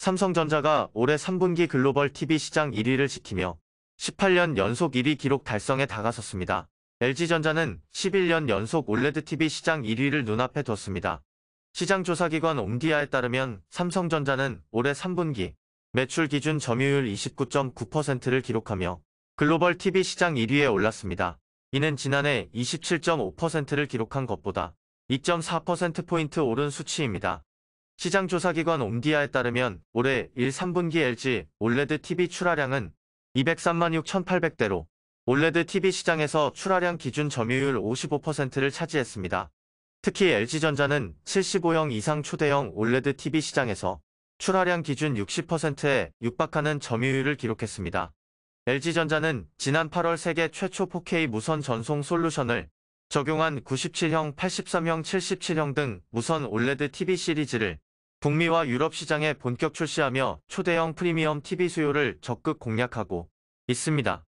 삼성전자가 올해 3분기 글로벌 TV 시장 1위를 지키며 18년 연속 1위 기록 달성에 다가섰습니다. LG전자는 11년 연속 올레드 TV 시장 1위를 눈앞에 뒀습니다. 시장조사기관 옴디아에 따르면 삼성전자는 올해 3분기 매출 기준 점유율 29.9%를 기록하며 글로벌 TV 시장 1위에 올랐습니다. 이는 지난해 27.5%를 기록한 것보다 2.4%포인트 오른 수치입니다. 시장조사기관 옴디아에 따르면 올해 1, 3분기 LG 올레드 TV 출하량은 203만 6,800대로 올레드 TV 시장에서 출하량 기준 점유율 55%를 차지했습니다. 특히 LG전자는 75형 이상 초대형 올레드 TV 시장에서 출하량 기준 60%에 육박하는 점유율을 기록했습니다. LG전자는 지난 8월 세계 최초 4K 무선 전송 솔루션을 적용한 97형, 83형, 77형 등 무선 올레드 TV 시리즈를 북미와 유럽 시장에 본격 출시하며 초대형 프리미엄 TV 수요를 적극 공략하고 있습니다.